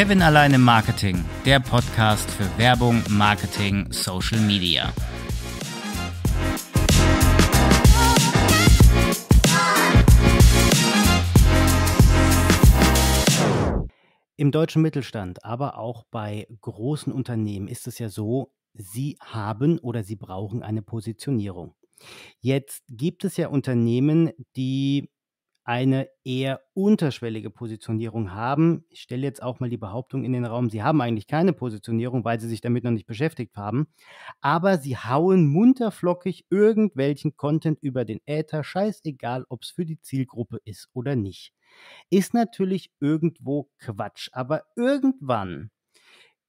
Kevin Alleine Marketing, der Podcast für Werbung, Marketing, Social Media. Im deutschen Mittelstand, aber auch bei großen Unternehmen ist es ja so, sie haben oder sie brauchen eine Positionierung. Jetzt gibt es ja Unternehmen, die eine eher unterschwellige Positionierung haben. Ich stelle jetzt auch mal die Behauptung in den Raum, sie haben eigentlich keine Positionierung, weil sie sich damit noch nicht beschäftigt haben. Aber sie hauen munterflockig irgendwelchen Content über den Äther, scheißegal, ob es für die Zielgruppe ist oder nicht. Ist natürlich irgendwo Quatsch, aber irgendwann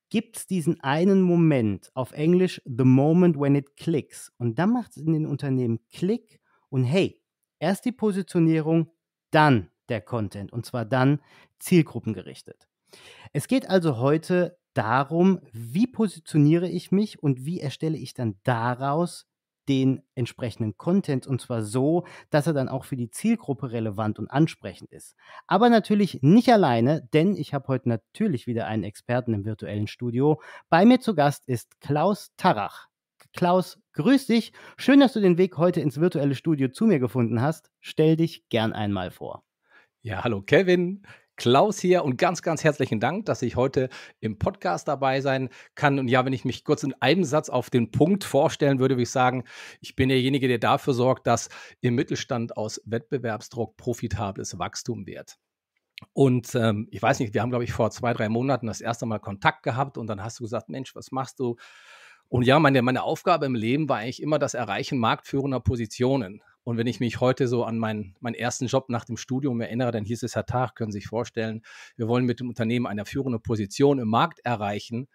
gibt es diesen einen Moment, auf Englisch the moment when it clicks. Und dann macht es in den Unternehmen Klick und hey, erst die Positionierung, dann der Content und zwar dann zielgruppengerichtet. Es geht also heute darum, wie positioniere ich mich und wie erstelle ich dann daraus den entsprechenden Content und zwar so, dass er dann auch für die Zielgruppe relevant und ansprechend ist. Aber natürlich nicht alleine, denn ich habe heute natürlich wieder einen Experten im virtuellen Studio. Bei mir zu Gast ist Klaus Tarach. Klaus, grüß dich. Schön, dass du den Weg heute ins virtuelle Studio zu mir gefunden hast. Stell dich gern einmal vor. Ja, hallo Kevin. Klaus hier und ganz, ganz herzlichen Dank, dass ich heute im Podcast dabei sein kann. Und ja, wenn ich mich kurz in einem Satz auf den Punkt vorstellen würde, würde ich sagen, ich bin derjenige, der dafür sorgt, dass im Mittelstand aus Wettbewerbsdruck profitables Wachstum wird. Und ähm, ich weiß nicht, wir haben, glaube ich, vor zwei, drei Monaten das erste Mal Kontakt gehabt und dann hast du gesagt, Mensch, was machst du? Und ja, meine, meine Aufgabe im Leben war eigentlich immer das Erreichen marktführender Positionen. Und wenn ich mich heute so an meinen, meinen ersten Job nach dem Studium erinnere, dann hieß es, Herr Tag, können Sie sich vorstellen, wir wollen mit dem Unternehmen eine führende Position im Markt erreichen.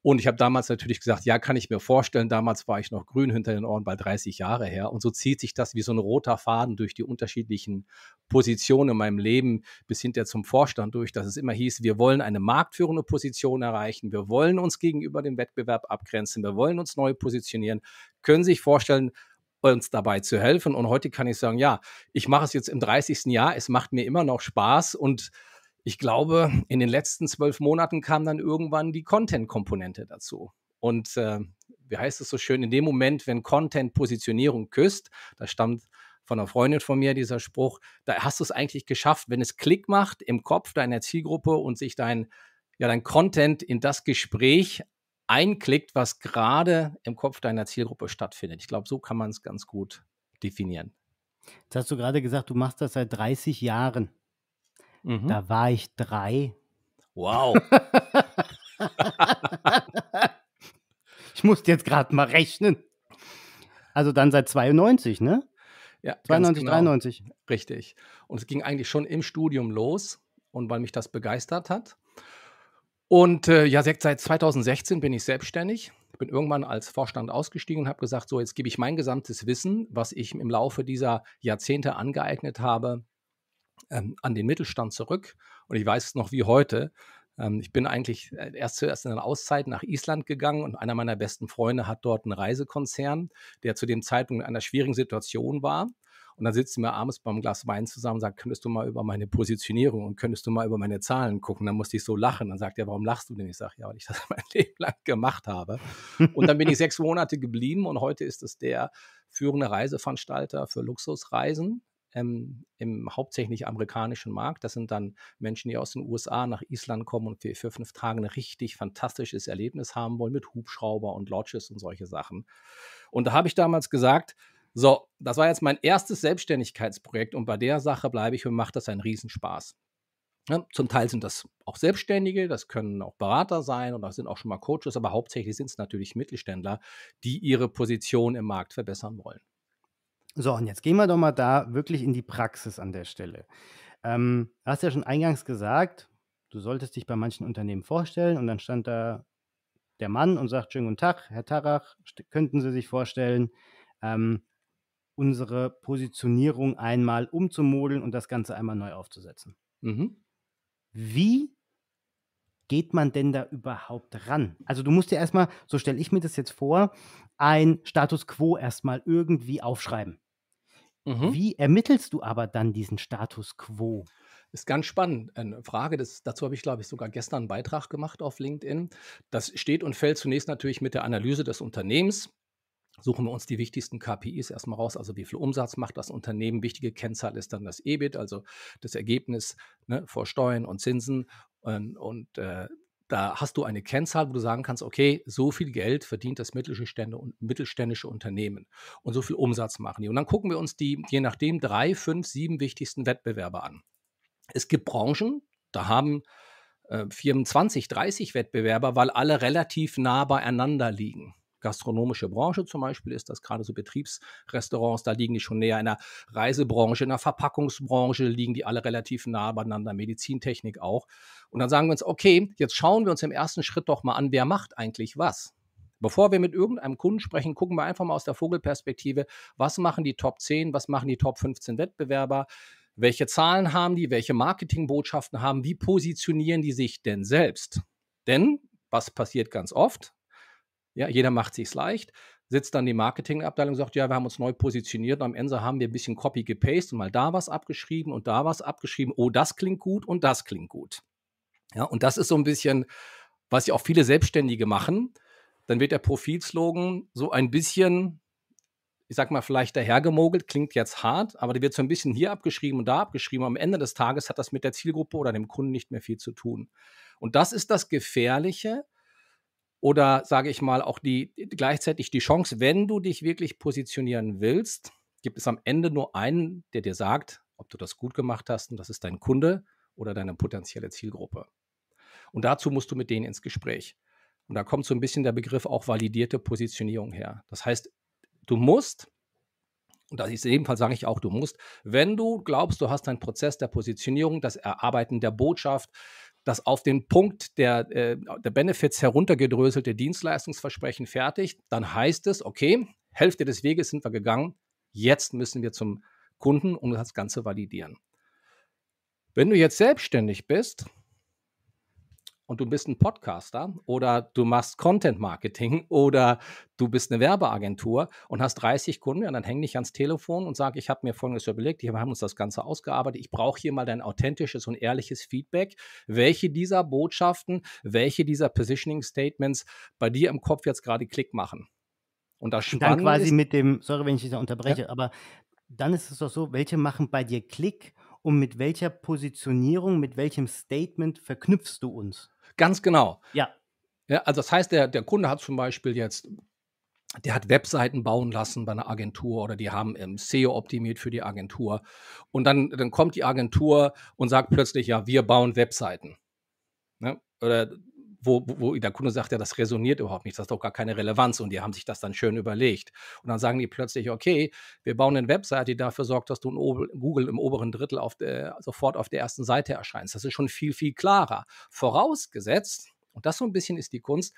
Und ich habe damals natürlich gesagt, ja, kann ich mir vorstellen. Damals war ich noch grün hinter den Ohren, bei 30 Jahre her. Und so zieht sich das wie so ein roter Faden durch die unterschiedlichen Positionen in meinem Leben bis hinter zum Vorstand durch, dass es immer hieß, wir wollen eine marktführende Position erreichen. Wir wollen uns gegenüber dem Wettbewerb abgrenzen. Wir wollen uns neu positionieren. Können Sie sich vorstellen, uns dabei zu helfen. Und heute kann ich sagen, ja, ich mache es jetzt im 30. Jahr, es macht mir immer noch Spaß und ich glaube, in den letzten zwölf Monaten kam dann irgendwann die Content-Komponente dazu. Und äh, wie heißt es so schön, in dem Moment, wenn Content Positionierung küsst, da stammt von einer Freundin von mir dieser Spruch, da hast du es eigentlich geschafft, wenn es Klick macht im Kopf deiner Zielgruppe und sich dein, ja, dein Content in das Gespräch einklickt, was gerade im Kopf deiner Zielgruppe stattfindet. Ich glaube, so kann man es ganz gut definieren. Jetzt hast du gerade gesagt, du machst das seit 30 Jahren. Mhm. Da war ich drei. Wow. ich musste jetzt gerade mal rechnen. Also dann seit 92, ne? Ja, 92, genau. 93. Richtig. Und es ging eigentlich schon im Studium los. Und weil mich das begeistert hat, und äh, ja, seit 2016 bin ich selbstständig. Ich bin irgendwann als Vorstand ausgestiegen und habe gesagt, so jetzt gebe ich mein gesamtes Wissen, was ich im Laufe dieser Jahrzehnte angeeignet habe, ähm, an den Mittelstand zurück. Und ich weiß es noch wie heute. Ähm, ich bin eigentlich äh, erst zuerst in einer Auszeit nach Island gegangen und einer meiner besten Freunde hat dort einen Reisekonzern, der zu dem Zeitpunkt in einer schwierigen Situation war. Und dann sitzen wir abends beim Glas Wein zusammen und sagen, könntest du mal über meine Positionierung und könntest du mal über meine Zahlen gucken? Dann musste ich so lachen. Dann sagt er, warum lachst du denn? Ich sage, ja, weil ich das mein Leben lang gemacht habe. Und dann bin ich sechs Monate geblieben und heute ist es der führende Reiseveranstalter für Luxusreisen ähm, im hauptsächlich amerikanischen Markt. Das sind dann Menschen, die aus den USA nach Island kommen und für, für fünf Tage ein richtig fantastisches Erlebnis haben wollen mit Hubschrauber und Lodges und solche Sachen. Und da habe ich damals gesagt, so, das war jetzt mein erstes Selbstständigkeitsprojekt und bei der Sache bleibe ich und macht das einen Riesenspaß. Ja, zum Teil sind das auch Selbstständige, das können auch Berater sein oder sind auch schon mal Coaches, aber hauptsächlich sind es natürlich Mittelständler, die ihre Position im Markt verbessern wollen. So, und jetzt gehen wir doch mal da wirklich in die Praxis an der Stelle. Ähm, hast ja schon eingangs gesagt, du solltest dich bei manchen Unternehmen vorstellen und dann stand da der Mann und sagt, schönen guten Tag, Herr Tarach, könnten Sie sich vorstellen? Ähm, unsere Positionierung einmal umzumodeln und das Ganze einmal neu aufzusetzen. Mhm. Wie geht man denn da überhaupt ran? Also du musst dir erstmal, so stelle ich mir das jetzt vor, ein Status quo erstmal irgendwie aufschreiben. Mhm. Wie ermittelst du aber dann diesen Status quo? Ist ganz spannend. Eine Frage, das, dazu habe ich, glaube ich, sogar gestern einen Beitrag gemacht auf LinkedIn. Das steht und fällt zunächst natürlich mit der Analyse des Unternehmens suchen wir uns die wichtigsten KPIs erstmal raus, also wie viel Umsatz macht das Unternehmen. Wichtige Kennzahl ist dann das EBIT, also das Ergebnis ne, vor Steuern und Zinsen. Und, und äh, da hast du eine Kennzahl, wo du sagen kannst, okay, so viel Geld verdient das mittelständische Unternehmen und so viel Umsatz machen die. Und dann gucken wir uns die, je nachdem, drei, fünf, sieben wichtigsten Wettbewerber an. Es gibt Branchen, da haben äh, 24, 30 Wettbewerber, weil alle relativ nah beieinander liegen gastronomische Branche zum Beispiel ist das gerade so Betriebsrestaurants, da liegen die schon näher in der Reisebranche, in der Verpackungsbranche liegen die alle relativ nah beieinander, Medizintechnik auch. Und dann sagen wir uns, okay, jetzt schauen wir uns im ersten Schritt doch mal an, wer macht eigentlich was. Bevor wir mit irgendeinem Kunden sprechen, gucken wir einfach mal aus der Vogelperspektive, was machen die Top 10, was machen die Top 15 Wettbewerber, welche Zahlen haben die, welche Marketingbotschaften haben, wie positionieren die sich denn selbst? Denn was passiert ganz oft? Ja, jeder macht sich's leicht, sitzt dann die Marketingabteilung und sagt, ja, wir haben uns neu positioniert und am Ende haben wir ein bisschen Copy gepastet und mal da was abgeschrieben und da was abgeschrieben. Oh, das klingt gut und das klingt gut. Ja, und das ist so ein bisschen, was ja auch viele Selbstständige machen. Dann wird der Profilslogan so ein bisschen, ich sag mal, vielleicht dahergemogelt, klingt jetzt hart, aber der wird so ein bisschen hier abgeschrieben und da abgeschrieben. Am Ende des Tages hat das mit der Zielgruppe oder dem Kunden nicht mehr viel zu tun. Und das ist das Gefährliche, oder sage ich mal auch die gleichzeitig die Chance, wenn du dich wirklich positionieren willst, gibt es am Ende nur einen, der dir sagt, ob du das gut gemacht hast und das ist dein Kunde oder deine potenzielle Zielgruppe. Und dazu musst du mit denen ins Gespräch. Und da kommt so ein bisschen der Begriff auch validierte Positionierung her. Das heißt, du musst, und das ist ebenfalls sage ich auch, du musst, wenn du glaubst, du hast einen Prozess der Positionierung, das Erarbeiten der Botschaft, das auf den Punkt der, äh, der Benefits heruntergedröselte Dienstleistungsversprechen fertig, dann heißt es, okay, Hälfte des Weges sind wir gegangen, jetzt müssen wir zum Kunden und das Ganze validieren. Wenn du jetzt selbstständig bist, und du bist ein Podcaster oder du machst Content Marketing oder du bist eine Werbeagentur und hast 30 Kunden und dann häng dich ans Telefon und sag, ich habe mir folgendes überlegt, wir haben uns das Ganze ausgearbeitet, ich brauche hier mal dein authentisches und ehrliches Feedback, welche dieser Botschaften, welche dieser Positioning Statements bei dir im Kopf jetzt gerade Klick machen. Und das Spannende dann quasi ist, mit dem, sorry, wenn ich dich unterbreche, ja? aber dann ist es doch so, welche machen bei dir Klick und mit welcher Positionierung, mit welchem Statement verknüpfst du uns? Ganz genau. Ja. ja also das heißt, der, der Kunde hat zum Beispiel jetzt der hat Webseiten bauen lassen bei einer Agentur oder die haben ähm, SEO optimiert für die Agentur. Und dann, dann kommt die Agentur und sagt plötzlich, ja, wir bauen Webseiten. Ne? Oder wo, wo der Kunde sagt, ja, das resoniert überhaupt nicht, das hat doch gar keine Relevanz und die haben sich das dann schön überlegt. Und dann sagen die plötzlich, okay, wir bauen eine Webseite, die dafür sorgt, dass du in Google im oberen Drittel auf der, sofort auf der ersten Seite erscheinst. Das ist schon viel, viel klarer. Vorausgesetzt, und das so ein bisschen ist die Kunst,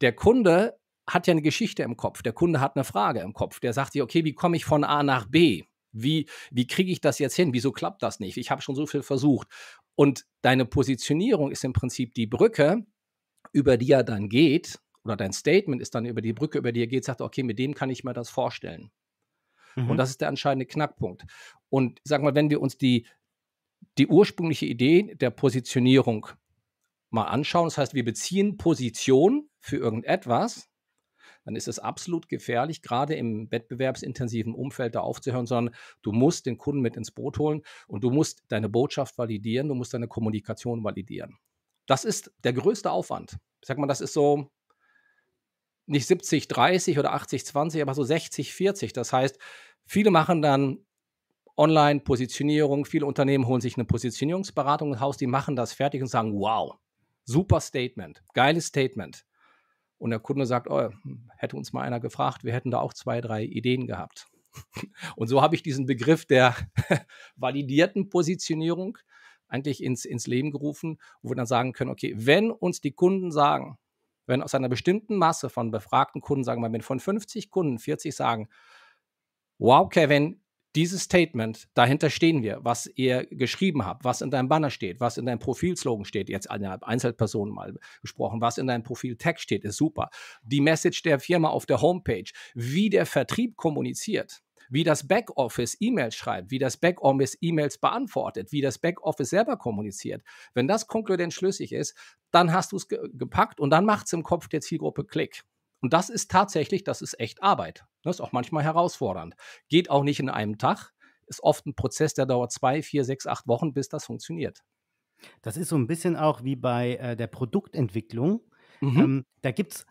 der Kunde hat ja eine Geschichte im Kopf, der Kunde hat eine Frage im Kopf, der sagt dir, okay, wie komme ich von A nach B? Wie, wie kriege ich das jetzt hin? Wieso klappt das nicht? Ich habe schon so viel versucht. Und deine Positionierung ist im Prinzip die Brücke, über die er dann geht, oder dein Statement ist dann über die Brücke, über die er geht, sagt, okay, mit dem kann ich mir das vorstellen. Mhm. Und das ist der entscheidende Knackpunkt. Und sag mal, wenn wir uns die, die ursprüngliche Idee der Positionierung mal anschauen, das heißt, wir beziehen Position für irgendetwas, dann ist es absolut gefährlich, gerade im wettbewerbsintensiven Umfeld da aufzuhören, sondern du musst den Kunden mit ins Boot holen und du musst deine Botschaft validieren, du musst deine Kommunikation validieren. Das ist der größte Aufwand. Ich sag mal, das ist so nicht 70, 30 oder 80, 20, aber so 60, 40. Das heißt, viele machen dann Online-Positionierung, viele Unternehmen holen sich eine Positionierungsberatung ins Haus, die machen das fertig und sagen, wow, super Statement, geiles Statement. Und der Kunde sagt, oh, hätte uns mal einer gefragt, wir hätten da auch zwei, drei Ideen gehabt. Und so habe ich diesen Begriff der validierten Positionierung eigentlich ins, ins Leben gerufen, wo wir dann sagen können, okay, wenn uns die Kunden sagen, wenn aus einer bestimmten Masse von befragten Kunden, sagen wir mal, wenn von 50 Kunden 40 sagen, wow, Kevin, dieses Statement, dahinter stehen wir, was ihr geschrieben habt, was in deinem Banner steht, was in deinem Profilslogan steht, jetzt einer Einzelperson mal gesprochen, was in deinem Profil-Tag steht, ist super. Die Message der Firma auf der Homepage, wie der Vertrieb kommuniziert, wie das Backoffice E-Mails schreibt, wie das Backoffice E-Mails beantwortet, wie das Backoffice selber kommuniziert. Wenn das konkludent schlüssig ist, dann hast du es ge gepackt und dann macht es im Kopf der Zielgruppe Klick. Und das ist tatsächlich, das ist echt Arbeit. Das ist auch manchmal herausfordernd. Geht auch nicht in einem Tag. Ist oft ein Prozess, der dauert zwei, vier, sechs, acht Wochen, bis das funktioniert. Das ist so ein bisschen auch wie bei äh, der Produktentwicklung. Mhm. Ähm, da gibt es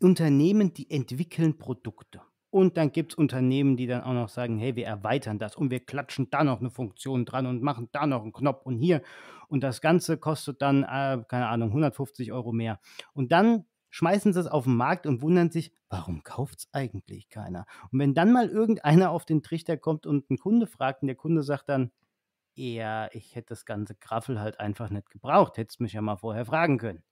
Unternehmen, die entwickeln Produkte. Und dann gibt es Unternehmen, die dann auch noch sagen, hey, wir erweitern das und wir klatschen da noch eine Funktion dran und machen da noch einen Knopf und hier. Und das Ganze kostet dann, äh, keine Ahnung, 150 Euro mehr. Und dann schmeißen sie es auf den Markt und wundern sich, warum kauft es eigentlich keiner? Und wenn dann mal irgendeiner auf den Trichter kommt und einen Kunde fragt und der Kunde sagt dann, ja, ich hätte das ganze Graffel halt einfach nicht gebraucht, hättest mich ja mal vorher fragen können.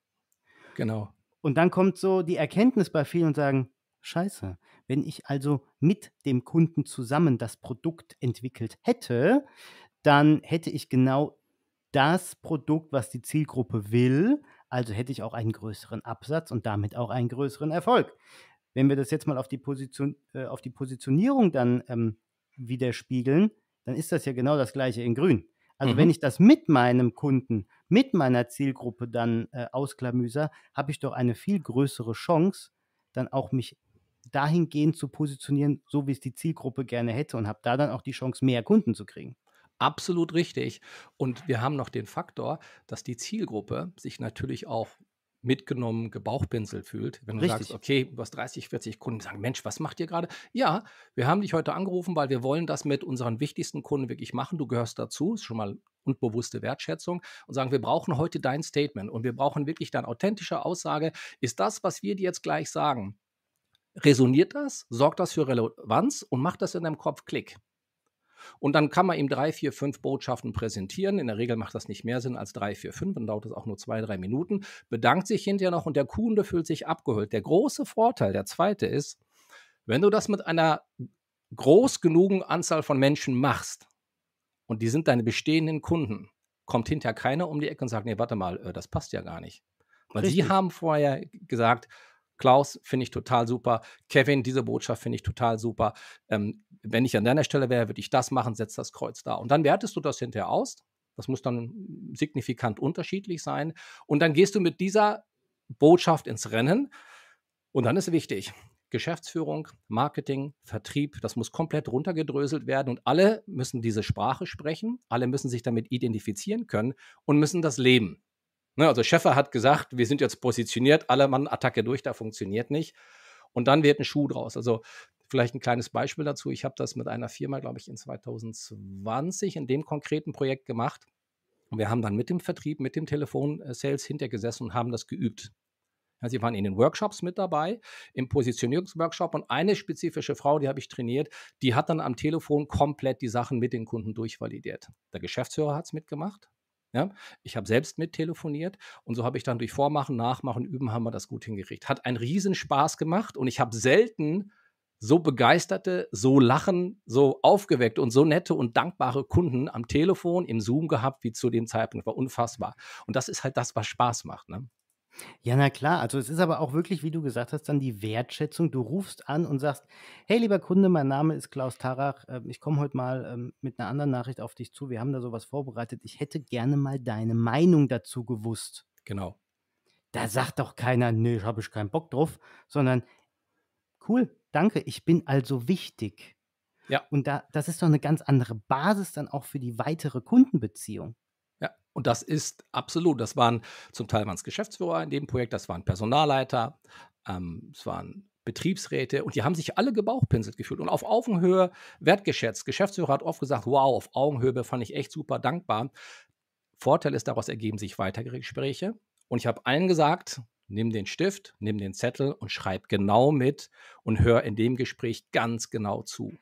Genau. Und dann kommt so die Erkenntnis bei vielen und sagen, scheiße, wenn ich also mit dem Kunden zusammen das Produkt entwickelt hätte, dann hätte ich genau das Produkt, was die Zielgruppe will. Also hätte ich auch einen größeren Absatz und damit auch einen größeren Erfolg. Wenn wir das jetzt mal auf die, Position, äh, auf die Positionierung dann ähm, widerspiegeln, dann ist das ja genau das gleiche in Grün. Also mhm. wenn ich das mit meinem Kunden, mit meiner Zielgruppe dann äh, ausklamüser, habe ich doch eine viel größere Chance, dann auch mich dahingehend zu positionieren, so wie es die Zielgruppe gerne hätte und habe da dann auch die Chance, mehr Kunden zu kriegen. Absolut richtig. Und wir haben noch den Faktor, dass die Zielgruppe sich natürlich auch mitgenommen gebauchpinselt fühlt. Wenn du Richtig. sagst, okay, du hast 30, 40 Kunden, die sagen, Mensch, was macht ihr gerade? Ja, wir haben dich heute angerufen, weil wir wollen das mit unseren wichtigsten Kunden wirklich machen. Du gehörst dazu, ist schon mal unbewusste Wertschätzung und sagen, wir brauchen heute dein Statement und wir brauchen wirklich deine authentische Aussage. Ist das, was wir dir jetzt gleich sagen, resoniert das, sorgt das für Relevanz und macht das in deinem Kopf Klick. Und dann kann man ihm drei, vier, fünf Botschaften präsentieren. In der Regel macht das nicht mehr Sinn als drei, vier, fünf. Dann dauert es auch nur zwei, drei Minuten. Bedankt sich hinterher noch und der Kunde fühlt sich abgeholt. Der große Vorteil, der zweite ist, wenn du das mit einer groß genugen Anzahl von Menschen machst und die sind deine bestehenden Kunden, kommt hinterher keiner um die Ecke und sagt, nee, warte mal, äh, das passt ja gar nicht. Weil Richtig. sie haben vorher gesagt, Klaus finde ich total super. Kevin, diese Botschaft finde ich total super. Ähm, wenn ich an deiner Stelle wäre, würde ich das machen, setz das Kreuz da. Und dann wertest du das hinterher aus. Das muss dann signifikant unterschiedlich sein. Und dann gehst du mit dieser Botschaft ins Rennen. Und dann ist wichtig, Geschäftsführung, Marketing, Vertrieb, das muss komplett runtergedröselt werden und alle müssen diese Sprache sprechen, alle müssen sich damit identifizieren können und müssen das leben. Ne, also Schäfer hat gesagt, wir sind jetzt positioniert, alle Mann Attacke durch, da funktioniert nicht. Und dann wird ein Schuh draus. Also vielleicht ein kleines Beispiel dazu. Ich habe das mit einer Firma, glaube ich, in 2020 in dem konkreten Projekt gemacht. Und wir haben dann mit dem Vertrieb, mit dem Telefon-Sales äh, hintergesessen und haben das geübt. Ja, sie waren in den Workshops mit dabei, im Positionierungsworkshop und eine spezifische Frau, die habe ich trainiert, die hat dann am Telefon komplett die Sachen mit den Kunden durchvalidiert. Der Geschäftsführer hat es mitgemacht, ja, ich habe selbst mit telefoniert und so habe ich dann durch Vormachen, Nachmachen, Üben haben wir das gut hingerichtet. Hat einen Riesenspaß gemacht und ich habe selten so begeisterte, so lachen, so aufgeweckt und so nette und dankbare Kunden am Telefon, im Zoom gehabt, wie zu dem Zeitpunkt. War unfassbar. Und das ist halt das, was Spaß macht. Ne? Ja, na klar. Also es ist aber auch wirklich, wie du gesagt hast, dann die Wertschätzung. Du rufst an und sagst, hey lieber Kunde, mein Name ist Klaus Tarach. Ähm, ich komme heute mal ähm, mit einer anderen Nachricht auf dich zu. Wir haben da sowas vorbereitet. Ich hätte gerne mal deine Meinung dazu gewusst. Genau. Da sagt doch keiner, nee, habe ich keinen Bock drauf, sondern cool, danke, ich bin also wichtig. Ja. Und da, das ist doch eine ganz andere Basis dann auch für die weitere Kundenbeziehung. Und das ist absolut. Das waren zum Teil waren es Geschäftsführer in dem Projekt, das waren Personalleiter, ähm, es waren Betriebsräte und die haben sich alle gebauchpinselt gefühlt und auf Augenhöhe wertgeschätzt. Geschäftsführer hat oft gesagt, wow, auf Augenhöhe fand ich echt super dankbar. Vorteil ist, daraus ergeben sich weitere Gespräche. Und ich habe allen gesagt, nimm den Stift, nimm den Zettel und schreib genau mit und hör in dem Gespräch ganz genau zu.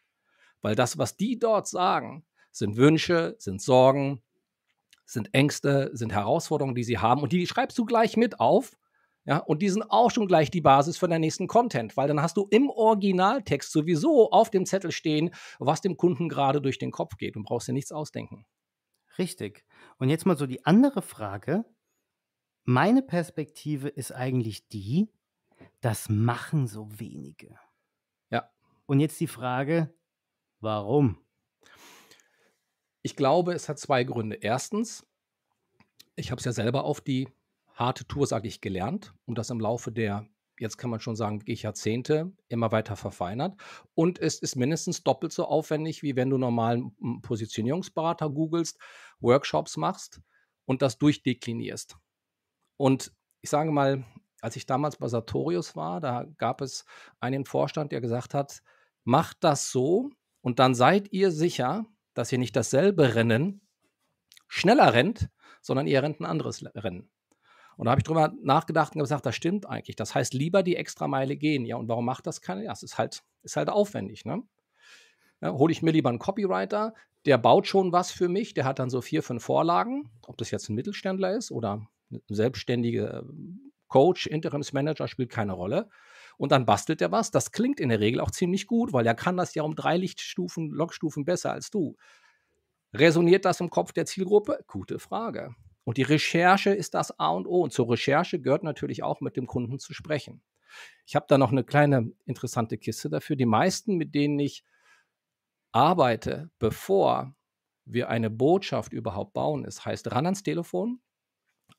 Weil das, was die dort sagen, sind Wünsche, sind Sorgen, sind Ängste, sind Herausforderungen, die sie haben und die schreibst du gleich mit auf. Ja, und die sind auch schon gleich die Basis für deinen nächsten Content, weil dann hast du im Originaltext sowieso auf dem Zettel stehen, was dem Kunden gerade durch den Kopf geht und brauchst dir nichts ausdenken. Richtig. Und jetzt mal so die andere Frage. Meine Perspektive ist eigentlich die, das machen so wenige. Ja. Und jetzt die Frage, warum? Ich glaube, es hat zwei Gründe. Erstens, ich habe es ja selber auf die harte Tour, sage ich, gelernt und das im Laufe der, jetzt kann man schon sagen, wirklich Jahrzehnte immer weiter verfeinert. Und es ist mindestens doppelt so aufwendig, wie wenn du normalen hm, Positionierungsberater googelst, Workshops machst und das durchdeklinierst. Und ich sage mal, als ich damals bei Sartorius war, da gab es einen Vorstand, der gesagt hat, macht das so und dann seid ihr sicher, dass ihr nicht dasselbe Rennen schneller rennt, sondern ihr rennt ein anderes Rennen. Und da habe ich drüber nachgedacht und gesagt, das stimmt eigentlich. Das heißt, lieber die extra Meile gehen. Ja, und warum macht das keiner? Ja, es ist halt, ist halt aufwendig. Ne? Ja, Hole ich mir lieber einen Copywriter, der baut schon was für mich, der hat dann so vier, fünf Vorlagen, ob das jetzt ein Mittelständler ist oder ein selbstständiger äh, Coach, Interimsmanager, spielt keine Rolle und dann bastelt er was. Das klingt in der Regel auch ziemlich gut, weil er kann das ja um drei Lichtstufen, Lokstufen besser als du. Resoniert das im Kopf der Zielgruppe? Gute Frage. Und die Recherche ist das A und O. Und zur Recherche gehört natürlich auch, mit dem Kunden zu sprechen. Ich habe da noch eine kleine interessante Kiste dafür. Die meisten, mit denen ich arbeite, bevor wir eine Botschaft überhaupt bauen, ist, heißt ran ans Telefon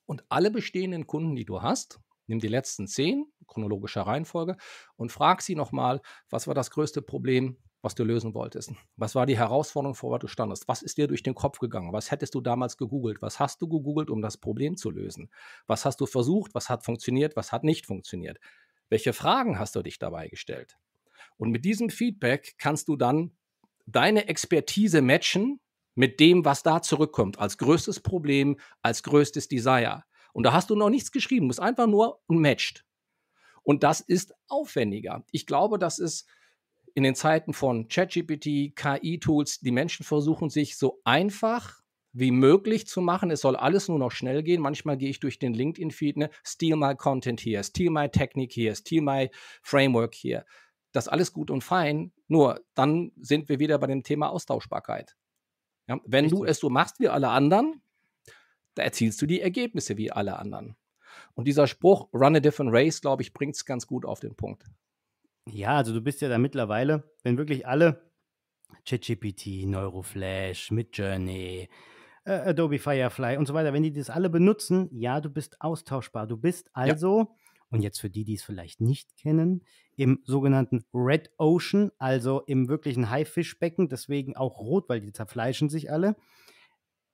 und alle bestehenden Kunden, die du hast, nimm die letzten zehn chronologischer Reihenfolge und frag sie nochmal, was war das größte Problem, was du lösen wolltest? Was war die Herausforderung, vor der du standest? Was ist dir durch den Kopf gegangen? Was hättest du damals gegoogelt? Was hast du gegoogelt, um das Problem zu lösen? Was hast du versucht? Was hat funktioniert? Was hat nicht funktioniert? Welche Fragen hast du dich dabei gestellt? Und mit diesem Feedback kannst du dann deine Expertise matchen mit dem, was da zurückkommt, als größtes Problem, als größtes Desire. Und da hast du noch nichts geschrieben, du bist einfach nur matched. Und das ist aufwendiger. Ich glaube, das ist in den Zeiten von ChatGPT, KI-Tools, die Menschen versuchen sich so einfach wie möglich zu machen. Es soll alles nur noch schnell gehen. Manchmal gehe ich durch den LinkedIn-Feed, ne? steal my content here, steal my technique here, steal my framework here. Das alles gut und fein, nur dann sind wir wieder bei dem Thema Austauschbarkeit. Ja? Wenn Richtig. du es so machst wie alle anderen, da erzielst du die Ergebnisse wie alle anderen. Und dieser Spruch, run a different race, glaube ich, bringt es ganz gut auf den Punkt. Ja, also du bist ja da mittlerweile, wenn wirklich alle ChatGPT, Neuroflash, Midjourney, äh, Adobe Firefly und so weiter, wenn die das alle benutzen, ja, du bist austauschbar. Du bist also, ja. und jetzt für die, die es vielleicht nicht kennen, im sogenannten Red Ocean, also im wirklichen Haifischbecken, deswegen auch rot, weil die zerfleischen sich alle.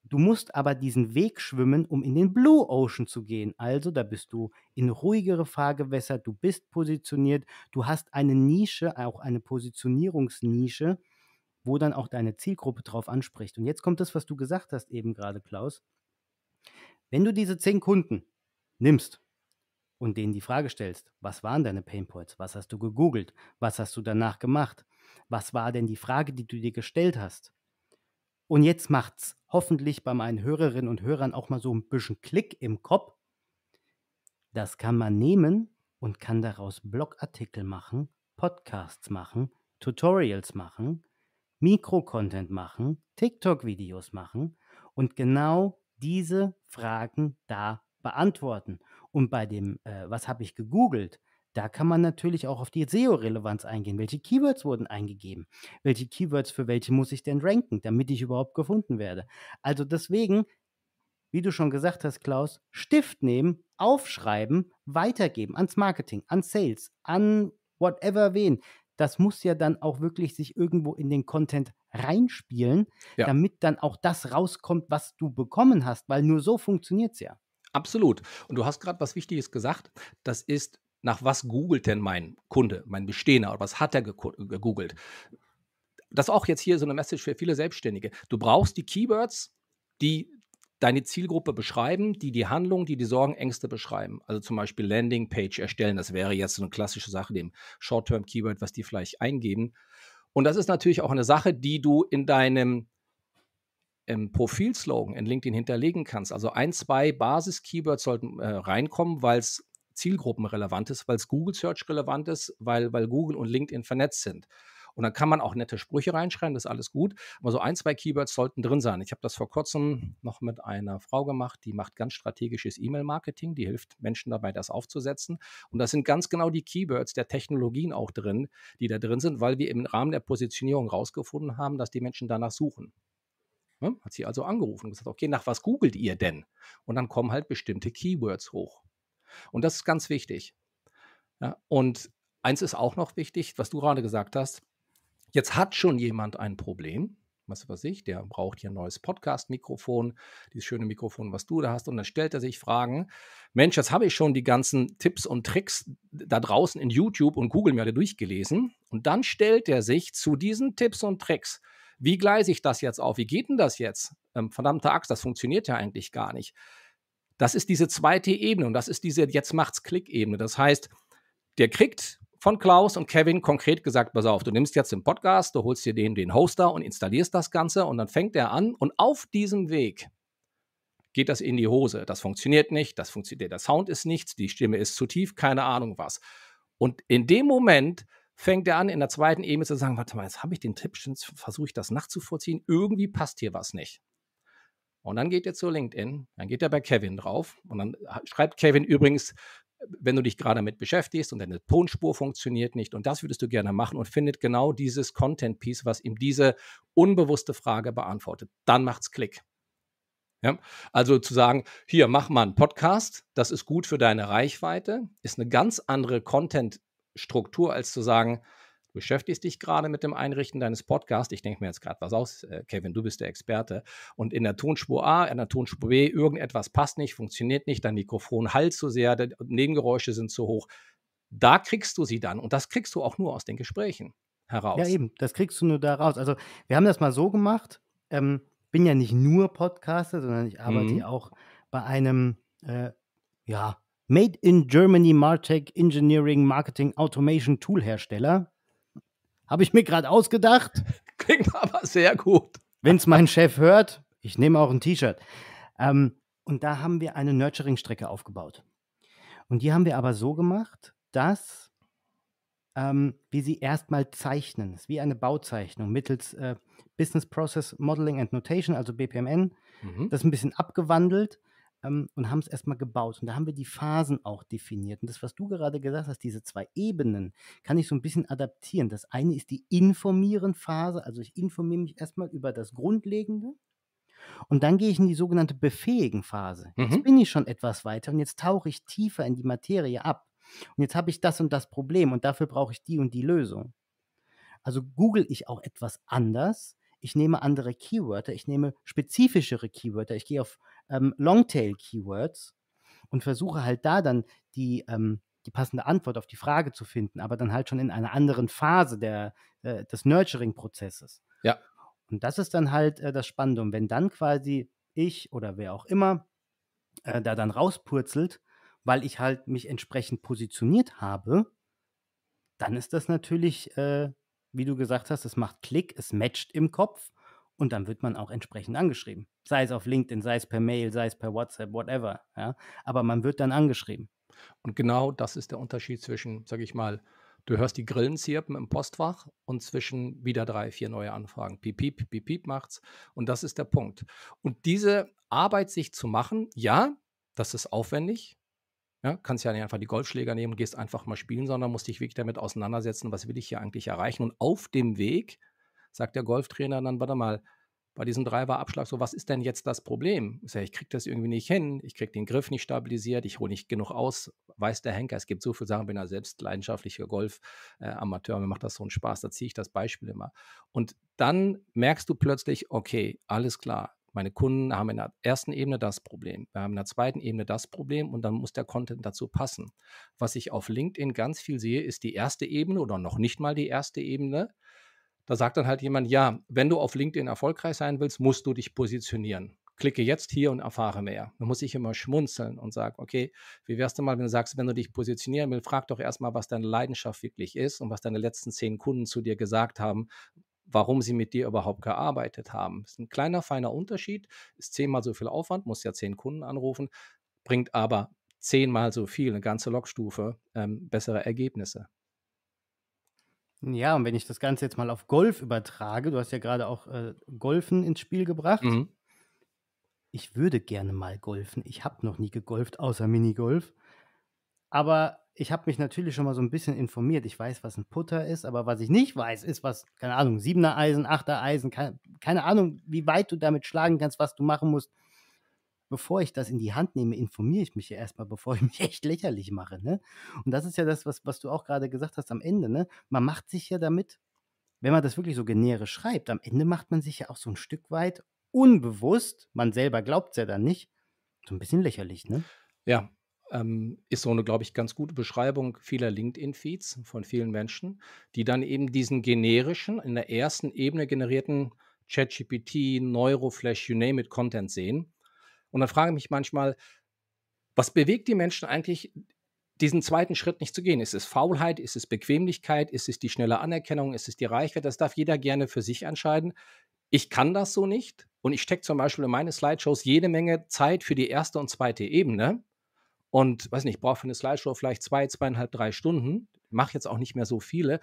Du musst aber diesen Weg schwimmen, um in den Blue Ocean zu gehen. Also da bist du in ruhigere Fahrgewässer, du bist positioniert, du hast eine Nische, auch eine Positionierungsnische, wo dann auch deine Zielgruppe drauf anspricht. Und jetzt kommt das, was du gesagt hast eben gerade, Klaus. Wenn du diese zehn Kunden nimmst und denen die Frage stellst, was waren deine Painpoints? Was hast du gegoogelt? Was hast du danach gemacht? Was war denn die Frage, die du dir gestellt hast? Und jetzt macht es hoffentlich bei meinen Hörerinnen und Hörern auch mal so ein bisschen Klick im Kopf. Das kann man nehmen und kann daraus Blogartikel machen, Podcasts machen, Tutorials machen, Mikrocontent machen, TikTok-Videos machen und genau diese Fragen da beantworten. Und bei dem, äh, was habe ich gegoogelt, da kann man natürlich auch auf die SEO-Relevanz eingehen. Welche Keywords wurden eingegeben? Welche Keywords für welche muss ich denn ranken, damit ich überhaupt gefunden werde? Also deswegen, wie du schon gesagt hast, Klaus, Stift nehmen, aufschreiben, weitergeben ans Marketing, an Sales, an whatever wen. Das muss ja dann auch wirklich sich irgendwo in den Content reinspielen, ja. damit dann auch das rauskommt, was du bekommen hast, weil nur so funktioniert es ja. Absolut. Und du hast gerade was Wichtiges gesagt. Das ist nach was googelt denn mein Kunde, mein Bestehender oder was hat er äh, gegoogelt? Das ist auch jetzt hier so eine Message für viele Selbstständige. Du brauchst die Keywords, die deine Zielgruppe beschreiben, die die Handlung, die die Sorgen, Ängste beschreiben. Also zum Beispiel Landingpage erstellen, das wäre jetzt so eine klassische Sache, dem Short-Term-Keyword, was die vielleicht eingeben. Und das ist natürlich auch eine Sache, die du in deinem ähm, Profil-Slogan in LinkedIn hinterlegen kannst. Also ein, zwei Basis-Keywords sollten äh, reinkommen, weil es zielgruppenrelevant ist, weil es Google Search relevant ist, weil, weil Google und LinkedIn vernetzt sind. Und dann kann man auch nette Sprüche reinschreiben, das ist alles gut. Aber so ein, zwei Keywords sollten drin sein. Ich habe das vor kurzem noch mit einer Frau gemacht, die macht ganz strategisches E-Mail-Marketing, die hilft Menschen dabei, das aufzusetzen. Und das sind ganz genau die Keywords der Technologien auch drin, die da drin sind, weil wir im Rahmen der Positionierung herausgefunden haben, dass die Menschen danach suchen. Ne? Hat sie also angerufen und gesagt, okay, nach was googelt ihr denn? Und dann kommen halt bestimmte Keywords hoch. Und das ist ganz wichtig. Ja, und eins ist auch noch wichtig, was du gerade gesagt hast. Jetzt hat schon jemand ein Problem, was weiß ich, der braucht hier ein neues Podcast-Mikrofon, dieses schöne Mikrofon, was du da hast, und dann stellt er sich Fragen, Mensch, jetzt habe ich schon die ganzen Tipps und Tricks da draußen in YouTube und Google mir alle durchgelesen, und dann stellt er sich zu diesen Tipps und Tricks, wie gleise ich das jetzt auf, wie geht denn das jetzt? Ähm, verdammte Axt, das funktioniert ja eigentlich gar nicht. Das ist diese zweite Ebene und das ist diese Jetzt macht's Klick-Ebene. Das heißt, der kriegt von Klaus und Kevin konkret gesagt, pass auf, du nimmst jetzt den Podcast, du holst dir den, den Hoster und installierst das Ganze und dann fängt er an und auf diesem Weg geht das in die Hose. Das funktioniert nicht, das funktioniert, der Sound ist nichts, die Stimme ist zu tief, keine Ahnung was. Und in dem Moment fängt er an, in der zweiten Ebene zu sagen, warte mal, jetzt habe ich den Tipp, versuche ich das nachzuvollziehen, irgendwie passt hier was nicht. Und dann geht er zu LinkedIn, dann geht er bei Kevin drauf und dann äh, schreibt Kevin übrigens, wenn du dich gerade damit beschäftigst und deine Tonspur funktioniert nicht und das würdest du gerne machen und findet genau dieses Content-Piece, was ihm diese unbewusste Frage beantwortet, dann macht's Klick. Ja? Also zu sagen, hier, mach mal einen Podcast, das ist gut für deine Reichweite, ist eine ganz andere Content-Struktur, als zu sagen, Du beschäftigst dich gerade mit dem Einrichten deines Podcasts. Ich denke mir jetzt gerade was aus, äh, Kevin, du bist der Experte. Und in der Tonspur A, in der Tonspur B, irgendetwas passt nicht, funktioniert nicht, dein Mikrofon hallt zu sehr, die Nebengeräusche sind zu hoch. Da kriegst du sie dann und das kriegst du auch nur aus den Gesprächen heraus. Ja, eben, das kriegst du nur da raus. Also, wir haben das mal so gemacht. Ähm, bin ja nicht nur Podcaster, sondern ich arbeite mhm. auch bei einem, äh, ja, Made in Germany Martech Engineering Marketing Automation Tool Hersteller. Habe ich mir gerade ausgedacht. Klingt aber sehr gut. Wenn es mein Chef hört, ich nehme auch ein T-Shirt. Ähm, und da haben wir eine Nurturing-Strecke aufgebaut. Und die haben wir aber so gemacht, dass ähm, wir sie erstmal zeichnen. Das ist wie eine Bauzeichnung mittels äh, Business Process Modeling and Notation, also BPMN. Mhm. Das ist ein bisschen abgewandelt ähm, und haben es erstmal gebaut. Und da haben wir die Phasen auch definiert. Und das, was du gerade gesagt hast, diese zwei Ebenen, kann ich so ein bisschen adaptieren. Das eine ist die informieren Phase, also ich informiere mich erstmal über das Grundlegende. Und dann gehe ich in die sogenannte befähigen Phase. Mhm. Jetzt bin ich schon etwas weiter und jetzt tauche ich tiefer in die Materie ab. Und jetzt habe ich das und das Problem und dafür brauche ich die und die Lösung. Also google ich auch etwas anders. Ich nehme andere Keywörter, ich nehme spezifischere Keywörter, ich gehe auf ähm, Longtail-Keywords und versuche halt da dann die, ähm, die passende Antwort auf die Frage zu finden, aber dann halt schon in einer anderen Phase der, äh, des Nurturing-Prozesses. Ja. Und das ist dann halt äh, das Spannende. Und wenn dann quasi ich oder wer auch immer äh, da dann rauspurzelt, weil ich halt mich entsprechend positioniert habe, dann ist das natürlich, äh, wie du gesagt hast, es macht Klick, es matcht im Kopf und dann wird man auch entsprechend angeschrieben. Sei es auf LinkedIn, sei es per Mail, sei es per WhatsApp, whatever. Ja? Aber man wird dann angeschrieben. Und genau das ist der Unterschied zwischen, sag ich mal, du hörst die Grillen zirpen im Postfach und zwischen wieder drei, vier neue Anfragen. Piep, piep, piep, piep macht's. Und das ist der Punkt. Und diese Arbeit sich zu machen, ja, das ist aufwendig. Ja, kannst ja nicht einfach die Golfschläger nehmen und gehst einfach mal spielen, sondern musst dich wirklich damit auseinandersetzen, was will ich hier eigentlich erreichen. Und auf dem Weg sagt der Golftrainer dann, warte mal, bei diesem Driver-Abschlag, so, was ist denn jetzt das Problem? Ich sage, ich kriege das irgendwie nicht hin, ich kriege den Griff nicht stabilisiert, ich hole nicht genug aus, weiß der Henker, es gibt so viele Sachen, bin ja selbst leidenschaftlicher Golf-Amateur, äh, mir macht das so einen Spaß, da ziehe ich das Beispiel immer. Und dann merkst du plötzlich, okay, alles klar, meine Kunden haben in der ersten Ebene das Problem, wir haben in der zweiten Ebene das Problem und dann muss der Content dazu passen. Was ich auf LinkedIn ganz viel sehe, ist die erste Ebene oder noch nicht mal die erste Ebene. Da sagt dann halt jemand, ja, wenn du auf LinkedIn erfolgreich sein willst, musst du dich positionieren. Klicke jetzt hier und erfahre mehr. Da muss ich immer schmunzeln und sagen, okay, wie wär's denn mal, wenn du sagst, wenn du dich positionieren willst, frag doch erstmal, was deine Leidenschaft wirklich ist und was deine letzten zehn Kunden zu dir gesagt haben, warum sie mit dir überhaupt gearbeitet haben. Das ist ein kleiner, feiner Unterschied, ist zehnmal so viel Aufwand, muss ja zehn Kunden anrufen, bringt aber zehnmal so viel, eine ganze Logstufe, ähm, bessere Ergebnisse. Ja, und wenn ich das Ganze jetzt mal auf Golf übertrage, du hast ja gerade auch äh, Golfen ins Spiel gebracht. Mhm. Ich würde gerne mal golfen. Ich habe noch nie gegolft, außer Minigolf. Aber ich habe mich natürlich schon mal so ein bisschen informiert. Ich weiß, was ein Putter ist, aber was ich nicht weiß, ist, was, keine Ahnung, Siebener Eisen, Achter Eisen, keine, keine Ahnung, wie weit du damit schlagen kannst, was du machen musst bevor ich das in die Hand nehme, informiere ich mich ja erstmal, bevor ich mich echt lächerlich mache. Ne? Und das ist ja das, was, was du auch gerade gesagt hast am Ende. Ne? Man macht sich ja damit, wenn man das wirklich so generisch schreibt, am Ende macht man sich ja auch so ein Stück weit unbewusst, man selber glaubt es ja dann nicht, so ein bisschen lächerlich. Ne? Ja, ähm, ist so eine, glaube ich, ganz gute Beschreibung vieler LinkedIn-Feeds von vielen Menschen, die dann eben diesen generischen, in der ersten Ebene generierten ChatGPT, Neuroflash, you name it, Content sehen und dann frage ich mich manchmal, was bewegt die Menschen eigentlich, diesen zweiten Schritt nicht zu gehen? Ist es Faulheit? Ist es Bequemlichkeit? Ist es die schnelle Anerkennung? Ist es die Reichweite? Das darf jeder gerne für sich entscheiden. Ich kann das so nicht. Und ich stecke zum Beispiel in meine Slideshows jede Menge Zeit für die erste und zweite Ebene. Und weiß nicht, ich brauche für eine Slideshow vielleicht zwei, zweieinhalb, drei Stunden. Mache jetzt auch nicht mehr so viele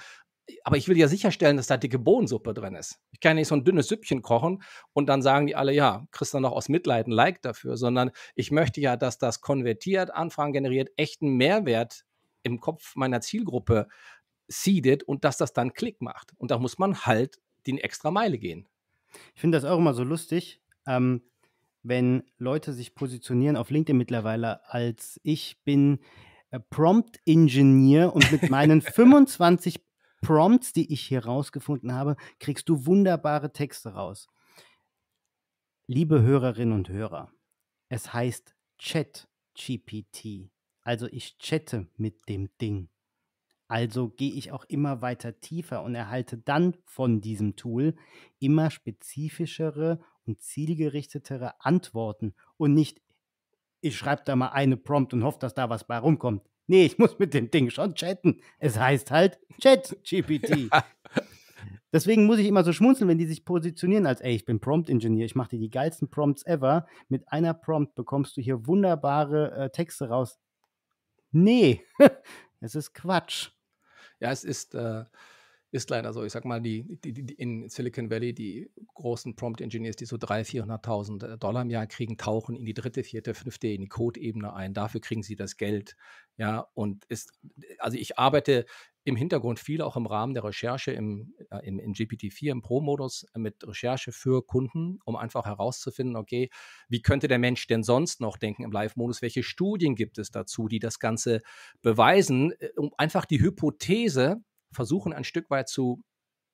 aber ich will ja sicherstellen, dass da dicke Bohnensuppe drin ist. Ich kann nicht so ein dünnes Süppchen kochen und dann sagen die alle, ja, kriegst dann noch aus Mitleid ein Like dafür, sondern ich möchte ja, dass das konvertiert, Anfragen generiert, echten Mehrwert im Kopf meiner Zielgruppe seedet und dass das dann Klick macht. Und da muss man halt die extra Meile gehen. Ich finde das auch immer so lustig, ähm, wenn Leute sich positionieren auf LinkedIn mittlerweile als ich bin äh, Prompt ingenieur und mit meinen 25 Prompts, die ich hier rausgefunden habe, kriegst du wunderbare Texte raus. Liebe Hörerinnen und Hörer, es heißt Chat GPT. Also ich chatte mit dem Ding. Also gehe ich auch immer weiter tiefer und erhalte dann von diesem Tool immer spezifischere und zielgerichtetere Antworten und nicht, ich schreibe da mal eine Prompt und hoffe, dass da was bei rumkommt. Nee, ich muss mit dem Ding schon chatten. Es heißt halt Chat-GPT. Deswegen muss ich immer so schmunzeln, wenn die sich positionieren als, ey, ich bin Prompt-Ingenieur, ich mache dir die geilsten Prompts ever. Mit einer Prompt bekommst du hier wunderbare äh, Texte raus. Nee, es ist Quatsch. Ja, es ist, äh, ist leider so. Ich sag mal, die, die, die in Silicon Valley, die großen Prompt Engineers, die so 300.000, 400.000 äh, Dollar im Jahr kriegen, tauchen in die dritte, vierte, fünfte, in die Code-Ebene ein. Dafür kriegen sie das Geld. Ja, und ist, also ich arbeite im Hintergrund viel auch im Rahmen der Recherche im, äh, im, im GPT-4, im Pro-Modus äh, mit Recherche für Kunden, um einfach herauszufinden, okay, wie könnte der Mensch denn sonst noch denken im Live-Modus? Welche Studien gibt es dazu, die das Ganze beweisen, äh, um einfach die Hypothese, versuchen ein Stück weit zu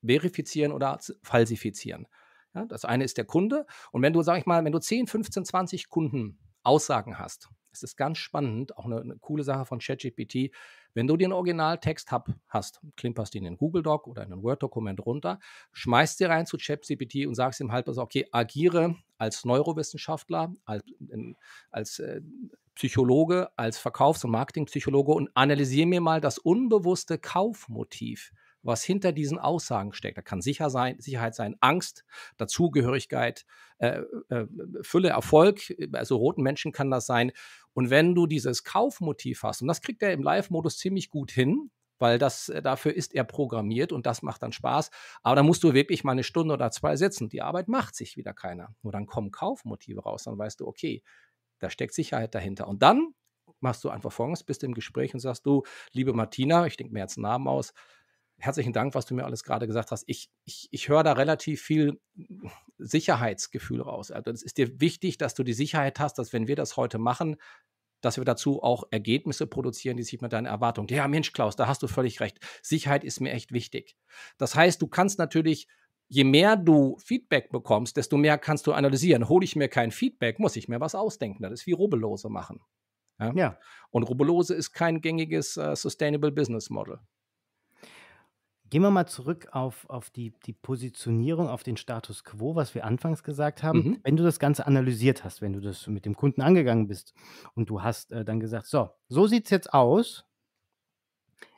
verifizieren oder zu falsifizieren. Ja, das eine ist der Kunde. Und wenn du, sag ich mal, wenn du 10, 15, 20 Kunden Aussagen hast, es ist ganz spannend, auch eine, eine coole Sache von ChatGPT, wenn du den Originaltext hast, klimperst ihn in Google Doc oder in ein Word-Dokument runter, schmeißt sie rein zu ChatGPT und sagst ihm halt, also, okay, agiere als Neurowissenschaftler, als, als äh, Psychologe, als Verkaufs- und Marketingpsychologe und analysiere mir mal das unbewusste Kaufmotiv, was hinter diesen Aussagen steckt. Da kann sicher sein, Sicherheit sein, Angst, Dazugehörigkeit, äh, äh, Fülle, Erfolg. Also roten Menschen kann das sein. Und wenn du dieses Kaufmotiv hast, und das kriegt er im Live-Modus ziemlich gut hin, weil das äh, dafür ist er programmiert und das macht dann Spaß. Aber da musst du wirklich mal eine Stunde oder zwei sitzen. Die Arbeit macht sich wieder keiner. Nur dann kommen Kaufmotive raus. Dann weißt du, okay, da steckt Sicherheit dahinter. Und dann machst du einfach folgendes, bist im Gespräch und sagst du, liebe Martina, ich denke mir jetzt einen Namen aus, herzlichen Dank, was du mir alles gerade gesagt hast. Ich, ich, ich höre da relativ viel Sicherheitsgefühl raus. Also es ist dir wichtig, dass du die Sicherheit hast, dass wenn wir das heute machen, dass wir dazu auch Ergebnisse produzieren, die sich mit deinen Erwartungen. Ja, Mensch, Klaus, da hast du völlig recht. Sicherheit ist mir echt wichtig. Das heißt, du kannst natürlich je mehr du Feedback bekommst, desto mehr kannst du analysieren. Hole ich mir kein Feedback, muss ich mir was ausdenken. Das ist wie Rubellose machen. Ja? ja. Und Rubellose ist kein gängiges uh, Sustainable Business Model. Gehen wir mal zurück auf, auf die, die Positionierung, auf den Status quo, was wir anfangs gesagt haben. Mhm. Wenn du das Ganze analysiert hast, wenn du das mit dem Kunden angegangen bist und du hast äh, dann gesagt, so, so sieht es jetzt aus.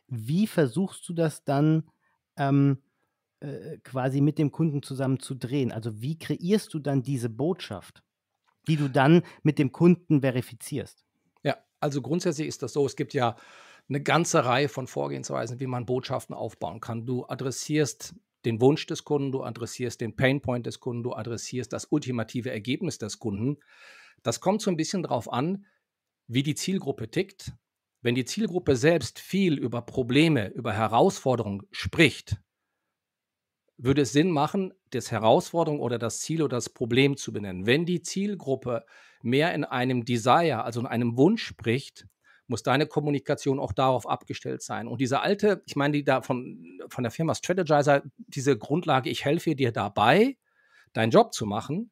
Wie versuchst du das dann ähm, äh, quasi mit dem Kunden zusammen zu drehen. Also wie kreierst du dann diese Botschaft, die du dann mit dem Kunden verifizierst? Ja, also grundsätzlich ist das so, es gibt ja eine ganze Reihe von Vorgehensweisen, wie man Botschaften aufbauen kann. Du adressierst den Wunsch des Kunden, du adressierst den Painpoint des Kunden, du adressierst das ultimative Ergebnis des Kunden. Das kommt so ein bisschen darauf an, wie die Zielgruppe tickt. Wenn die Zielgruppe selbst viel über Probleme, über Herausforderungen spricht, würde es Sinn machen, das Herausforderung oder das Ziel oder das Problem zu benennen. Wenn die Zielgruppe mehr in einem Desire, also in einem Wunsch spricht, muss deine Kommunikation auch darauf abgestellt sein. Und diese alte, ich meine, die da von, von der Firma Strategizer, diese Grundlage, ich helfe dir dabei, deinen Job zu machen,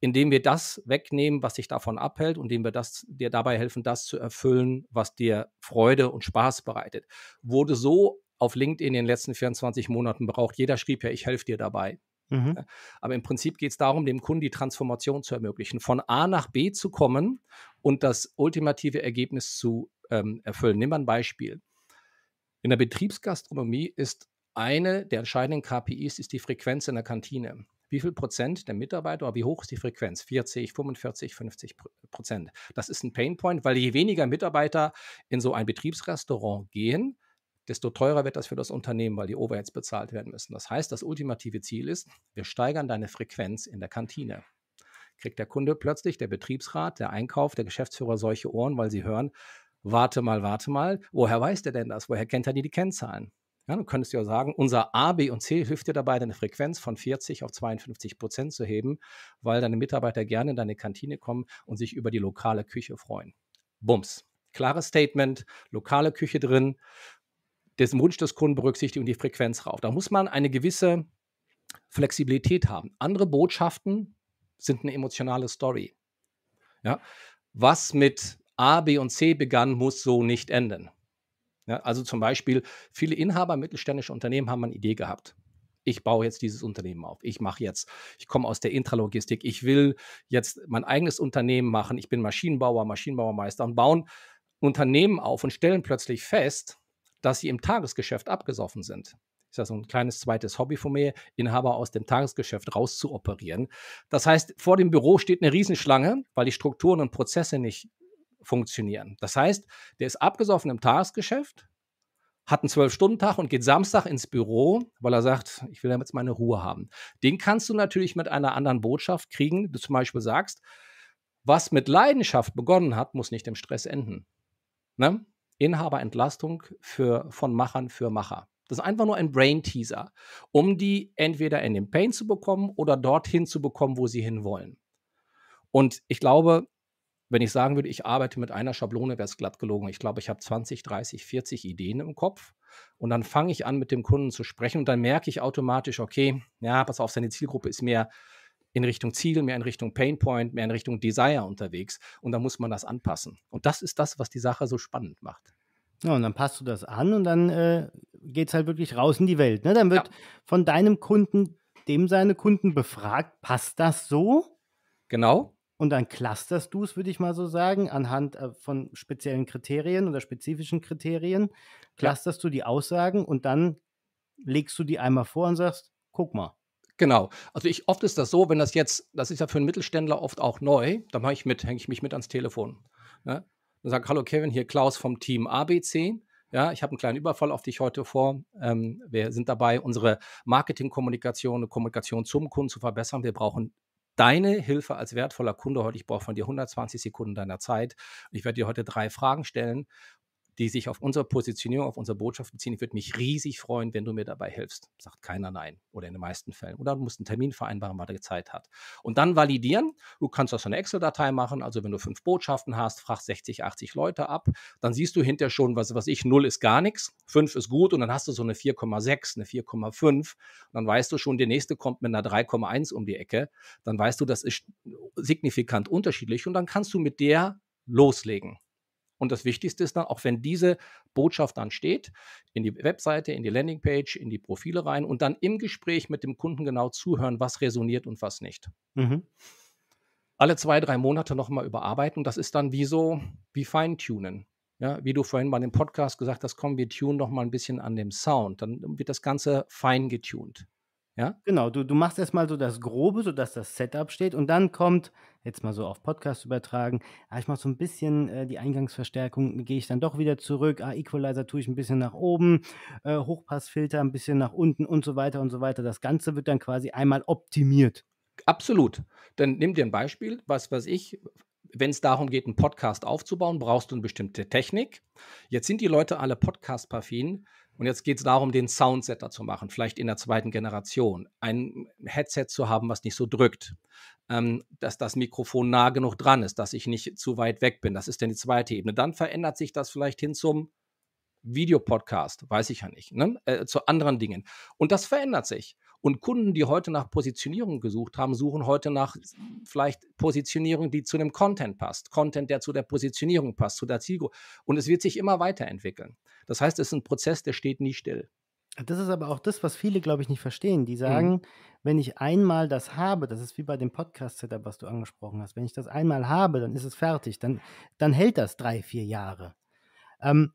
indem wir das wegnehmen, was dich davon abhält und indem wir das, dir dabei helfen, das zu erfüllen, was dir Freude und Spaß bereitet, wurde so auf LinkedIn in den letzten 24 Monaten braucht. Jeder schrieb ja, ich helfe dir dabei. Mhm. Aber im Prinzip geht es darum, dem Kunden die Transformation zu ermöglichen, von A nach B zu kommen und das ultimative Ergebnis zu ähm, erfüllen. Nimm mal ein Beispiel. In der Betriebsgastronomie ist eine der entscheidenden KPIs ist die Frequenz in der Kantine. Wie viel Prozent der Mitarbeiter oder wie hoch ist die Frequenz? 40, 45, 50 Prozent. Das ist ein Painpoint, weil je weniger Mitarbeiter in so ein Betriebsrestaurant gehen, desto teurer wird das für das Unternehmen, weil die Overheads bezahlt werden müssen. Das heißt, das ultimative Ziel ist, wir steigern deine Frequenz in der Kantine. Kriegt der Kunde plötzlich, der Betriebsrat, der Einkauf, der Geschäftsführer solche Ohren, weil sie hören, warte mal, warte mal, woher weiß der denn das? Woher kennt er die, die Kennzahlen? Ja, du könntest ja sagen, unser A, B und C hilft dir dabei, deine Frequenz von 40 auf 52 Prozent zu heben, weil deine Mitarbeiter gerne in deine Kantine kommen und sich über die lokale Küche freuen. Bums. Klares Statement, lokale Küche drin, des Wunsch des Kunden berücksichtigt und die Frequenz rauf. Da muss man eine gewisse Flexibilität haben. Andere Botschaften sind eine emotionale Story. Ja? Was mit A, B und C begann, muss so nicht enden. Ja, also zum Beispiel, viele Inhaber mittelständischer Unternehmen haben eine Idee gehabt. Ich baue jetzt dieses Unternehmen auf. Ich mache jetzt, ich komme aus der Intralogistik. Ich will jetzt mein eigenes Unternehmen machen. Ich bin Maschinenbauer, Maschinenbauermeister und bauen Unternehmen auf und stellen plötzlich fest, dass sie im Tagesgeschäft abgesoffen sind. Ist ja so ein kleines zweites Hobby von mir, Inhaber aus dem Tagesgeschäft rauszuoperieren. Das heißt, vor dem Büro steht eine Riesenschlange, weil die Strukturen und Prozesse nicht funktionieren. Das heißt, der ist abgesoffen im Tagesgeschäft, hat einen Zwölf-Stunden-Tag und geht Samstag ins Büro, weil er sagt, ich will damit meine Ruhe haben. Den kannst du natürlich mit einer anderen Botschaft kriegen. Du zum Beispiel sagst, was mit Leidenschaft begonnen hat, muss nicht im Stress enden. Ne? Inhaberentlastung für, von Machern für Macher. Das ist einfach nur ein Brain-Teaser, um die entweder in den Pain zu bekommen oder dorthin zu bekommen, wo sie hinwollen. Und ich glaube, wenn ich sagen würde, ich arbeite mit einer Schablone, wäre es glatt gelogen. Ich glaube, ich habe 20, 30, 40 Ideen im Kopf und dann fange ich an, mit dem Kunden zu sprechen und dann merke ich automatisch, okay, ja, pass auf, seine Zielgruppe ist mehr in Richtung Ziel, mehr in Richtung Painpoint, mehr in Richtung Desire unterwegs. Und da muss man das anpassen. Und das ist das, was die Sache so spannend macht. Ja, und dann passt du das an und dann äh, geht es halt wirklich raus in die Welt. Ne? Dann wird ja. von deinem Kunden, dem seine Kunden befragt, passt das so? Genau. Und dann clusterst du es, würde ich mal so sagen, anhand äh, von speziellen Kriterien oder spezifischen Kriterien, clusterst ja. du die Aussagen und dann legst du die einmal vor und sagst, guck mal. Genau. Also ich oft ist das so, wenn das jetzt, das ist ja für einen Mittelständler oft auch neu, dann mache ich mit, hänge ich mich mit ans Telefon. Ne? Dann sage hallo Kevin, hier Klaus vom Team ABC. Ja, ich habe einen kleinen Überfall auf dich heute vor. Ähm, wir sind dabei, unsere Marketingkommunikation, eine Kommunikation zum Kunden zu verbessern. Wir brauchen deine Hilfe als wertvoller Kunde heute. Ich brauche von dir 120 Sekunden deiner Zeit. Ich werde dir heute drei Fragen stellen die sich auf unsere Positionierung, auf unsere Botschaft beziehen. Ich würde mich riesig freuen, wenn du mir dabei hilfst. Sagt keiner nein oder in den meisten Fällen. Oder du musst einen Termin vereinbaren, weil er Zeit hat. Und dann validieren. Du kannst das in einer Excel-Datei machen. Also wenn du fünf Botschaften hast, frag 60, 80 Leute ab. Dann siehst du hinterher schon, was, was ich, null ist gar nichts, fünf ist gut und dann hast du so eine 4,6, eine 4,5. Dann weißt du schon, der nächste kommt mit einer 3,1 um die Ecke. Dann weißt du, das ist signifikant unterschiedlich und dann kannst du mit der loslegen. Und das Wichtigste ist dann, auch wenn diese Botschaft dann steht, in die Webseite, in die Landingpage, in die Profile rein und dann im Gespräch mit dem Kunden genau zuhören, was resoniert und was nicht. Mhm. Alle zwei, drei Monate nochmal überarbeiten. Das ist dann wie so, wie Feintunen. Ja, wie du vorhin bei dem Podcast gesagt hast, komm, wir tunen nochmal ein bisschen an dem Sound. Dann wird das Ganze fein getunt. Ja? Genau, du, du machst erstmal so das Grobe, sodass das Setup steht und dann kommt, jetzt mal so auf Podcast übertragen, ah, ich mache so ein bisschen äh, die Eingangsverstärkung, gehe ich dann doch wieder zurück, ah, Equalizer tue ich ein bisschen nach oben, äh, Hochpassfilter ein bisschen nach unten und so weiter und so weiter. Das Ganze wird dann quasi einmal optimiert. Absolut. Dann nimm dir ein Beispiel, was weiß ich, wenn es darum geht, einen Podcast aufzubauen, brauchst du eine bestimmte Technik. Jetzt sind die Leute alle Podcast-Parfin. Und jetzt geht es darum, den Soundsetter zu machen, vielleicht in der zweiten Generation. Ein Headset zu haben, was nicht so drückt. Ähm, dass das Mikrofon nah genug dran ist, dass ich nicht zu weit weg bin. Das ist dann die zweite Ebene. Dann verändert sich das vielleicht hin zum Videopodcast, weiß ich ja nicht, ne? äh, zu anderen Dingen. Und das verändert sich. Und Kunden, die heute nach Positionierung gesucht haben, suchen heute nach vielleicht Positionierung, die zu dem Content passt. Content, der zu der Positionierung passt, zu der Zielgruppe. Und es wird sich immer weiterentwickeln. Das heißt, es ist ein Prozess, der steht nie still. Das ist aber auch das, was viele, glaube ich, nicht verstehen. Die mhm. sagen, mhm. wenn ich einmal das habe, das ist wie bei dem Podcast-Setup, was du angesprochen hast, wenn ich das einmal habe, dann ist es fertig, dann, dann hält das drei, vier Jahre. Ähm,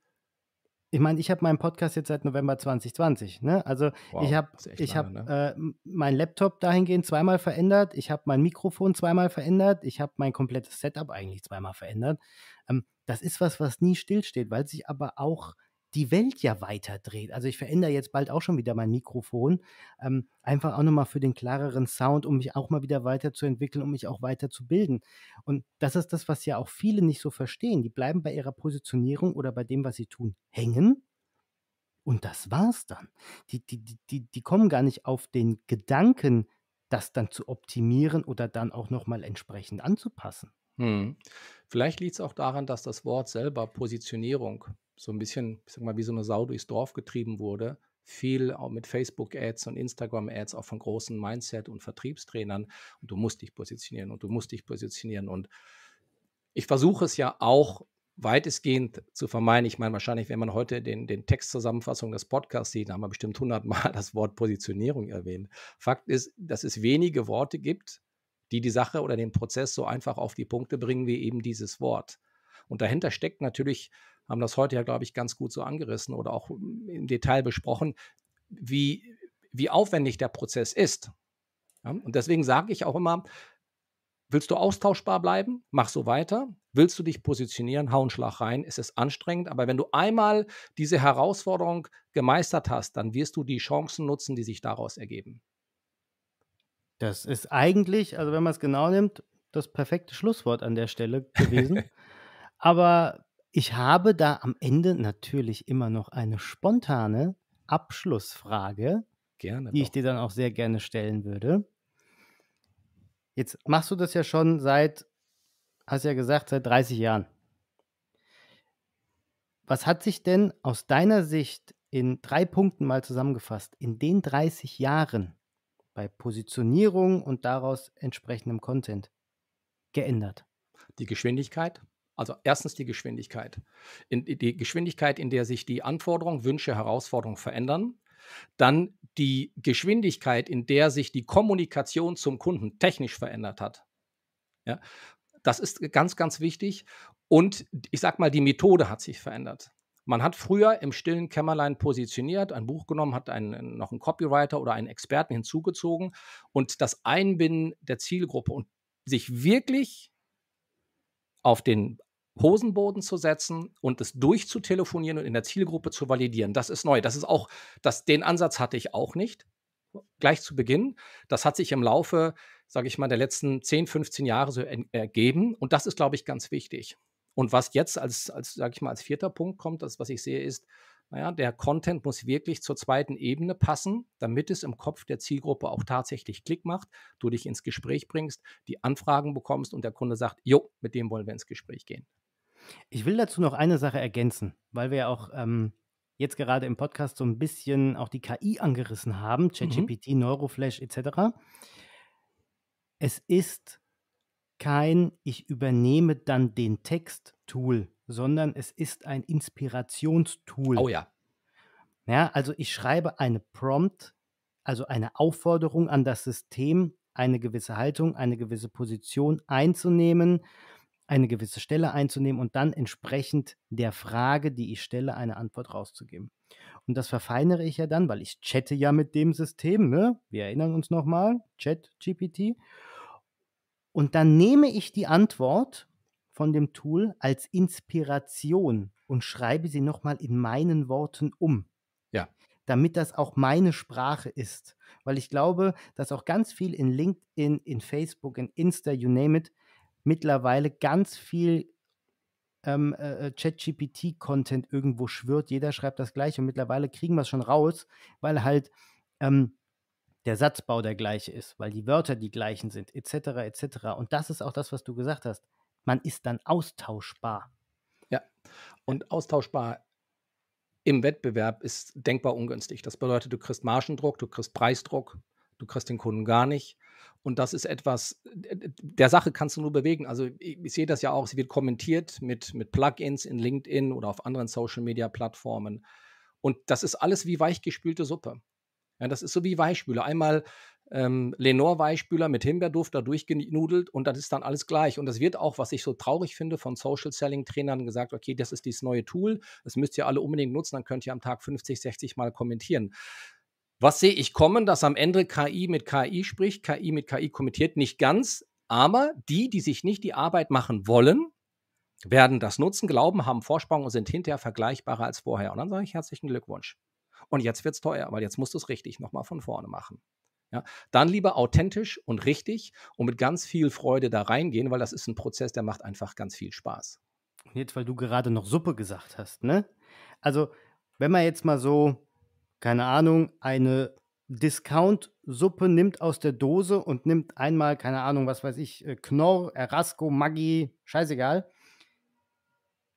ich meine, ich habe meinen Podcast jetzt seit November 2020. Ne? Also wow, ich habe ich ne? äh, meinen Laptop dahingehend zweimal verändert, ich habe mein Mikrofon zweimal verändert, ich habe mein komplettes Setup eigentlich zweimal verändert. Ähm, das ist was, was nie stillsteht, weil sich aber auch die Welt ja weiter dreht. Also ich verändere jetzt bald auch schon wieder mein Mikrofon. Ähm, einfach auch nochmal für den klareren Sound, um mich auch mal wieder weiterzuentwickeln, um mich auch weiterzubilden. Und das ist das, was ja auch viele nicht so verstehen. Die bleiben bei ihrer Positionierung oder bei dem, was sie tun, hängen. Und das war's dann. Die, die, die, die kommen gar nicht auf den Gedanken, das dann zu optimieren oder dann auch nochmal entsprechend anzupassen. Hm. Vielleicht liegt es auch daran, dass das Wort selber Positionierung so ein bisschen, ich sag mal, wie so eine Sau durchs Dorf getrieben wurde, viel auch mit Facebook-Ads und Instagram-Ads, auch von großen Mindset- und Vertriebstrainern. Und du musst dich positionieren und du musst dich positionieren. Und ich versuche es ja auch weitestgehend zu vermeiden. Ich meine, wahrscheinlich, wenn man heute den, den Text des Podcasts sieht, haben wir bestimmt 100 Mal das Wort Positionierung erwähnt. Fakt ist, dass es wenige Worte gibt, die die Sache oder den Prozess so einfach auf die Punkte bringen wie eben dieses Wort. Und dahinter steckt natürlich haben das heute ja, glaube ich, ganz gut so angerissen oder auch hm, im Detail besprochen, wie, wie aufwendig der Prozess ist. Ja, und deswegen sage ich auch immer, willst du austauschbar bleiben, mach so weiter. Willst du dich positionieren, hau einen Schlag rein, es ist anstrengend. Aber wenn du einmal diese Herausforderung gemeistert hast, dann wirst du die Chancen nutzen, die sich daraus ergeben. Das ist eigentlich, also wenn man es genau nimmt, das perfekte Schlusswort an der Stelle gewesen. Aber ich habe da am Ende natürlich immer noch eine spontane Abschlussfrage, gerne die ich dir dann auch sehr gerne stellen würde. Jetzt machst du das ja schon seit, hast ja gesagt, seit 30 Jahren. Was hat sich denn aus deiner Sicht in drei Punkten mal zusammengefasst, in den 30 Jahren bei Positionierung und daraus entsprechendem Content geändert? Die Geschwindigkeit, also erstens die Geschwindigkeit. In, die Geschwindigkeit, in der sich die Anforderungen, Wünsche, Herausforderungen verändern. Dann die Geschwindigkeit, in der sich die Kommunikation zum Kunden technisch verändert hat. Ja, das ist ganz, ganz wichtig. Und ich sage mal, die Methode hat sich verändert. Man hat früher im stillen Kämmerlein positioniert, ein Buch genommen, hat einen, noch einen Copywriter oder einen Experten hinzugezogen und das Einbinden der Zielgruppe und sich wirklich auf den Hosenboden zu setzen und es durchzutelefonieren und in der Zielgruppe zu validieren. Das ist neu. Das ist auch, das, den Ansatz hatte ich auch nicht gleich zu Beginn. Das hat sich im Laufe, sage ich mal, der letzten 10, 15 Jahre so ergeben. Und das ist, glaube ich, ganz wichtig. Und was jetzt als, als sage ich mal, als vierter Punkt kommt, das, was ich sehe, ist, naja, der Content muss wirklich zur zweiten Ebene passen, damit es im Kopf der Zielgruppe auch tatsächlich Klick macht, du dich ins Gespräch bringst, die Anfragen bekommst und der Kunde sagt, jo, mit dem wollen wir ins Gespräch gehen. Ich will dazu noch eine Sache ergänzen, weil wir ja auch ähm, jetzt gerade im Podcast so ein bisschen auch die KI angerissen haben, ChatGPT, mhm. Neuroflash etc. Es ist kein Ich übernehme dann den Text-Tool, sondern es ist ein Inspirationstool. Oh ja. Ja, also ich schreibe eine Prompt, also eine Aufforderung an das System, eine gewisse Haltung, eine gewisse Position einzunehmen eine gewisse Stelle einzunehmen und dann entsprechend der Frage, die ich stelle, eine Antwort rauszugeben. Und das verfeinere ich ja dann, weil ich chatte ja mit dem System, ne? Wir erinnern uns nochmal, Chat GPT. Und dann nehme ich die Antwort von dem Tool als Inspiration und schreibe sie nochmal in meinen Worten um. Ja. Damit das auch meine Sprache ist. Weil ich glaube, dass auch ganz viel in LinkedIn, in Facebook, in Insta, you name it, mittlerweile ganz viel ähm, äh, äh ChatGPT-Content irgendwo schwirrt. Jeder schreibt das gleiche und mittlerweile kriegen wir es schon raus, weil halt ähm, der Satzbau der gleiche ist, weil die Wörter die gleichen sind, etc., etc. Und das ist auch das, was du gesagt hast. Man ist dann austauschbar. Ja, und austauschbar im Wettbewerb ist denkbar ungünstig. Das bedeutet, du kriegst Margendruck, du kriegst Preisdruck, du kriegst den Kunden gar nicht. Und das ist etwas, der Sache kannst du nur bewegen. Also ich, sehe das ja auch, sie wird kommentiert mit, mit Plugins in LinkedIn oder auf anderen Social-Media-Plattformen. Und das ist alles wie weichgespülte Suppe. Ja, das ist so wie Weichspüler. Einmal ähm, Lenore-Weichspüler mit Himbeerduft da durchgenudelt und das ist dann alles gleich. Und das wird auch, was ich so traurig finde, von Social Selling Trainern gesagt, okay, das ist dieses neue Tool, das müsst ihr alle unbedingt nutzen, dann könnt ihr am Tag 50, 60 Mal kommentieren. Was sehe ich kommen, dass am Ende KI mit KI spricht, KI mit KI kommentiert? Nicht ganz, aber die, die sich nicht die Arbeit machen wollen, werden das nutzen, glauben, haben Vorsprung und sind hinterher vergleichbarer als vorher. Und dann sage ich herzlichen Glückwunsch. Und jetzt wird es teuer, weil jetzt musst du es richtig nochmal von vorne machen. Ja, dann lieber authentisch und richtig und mit ganz viel Freude da reingehen, weil das ist ein Prozess, der macht einfach ganz viel Spaß. jetzt, weil du gerade noch Suppe gesagt hast, ne? Also, wenn man jetzt mal so keine Ahnung, eine Discount-Suppe nimmt aus der Dose und nimmt einmal, keine Ahnung, was weiß ich, äh, Knorr, Erasco, Maggi, scheißegal.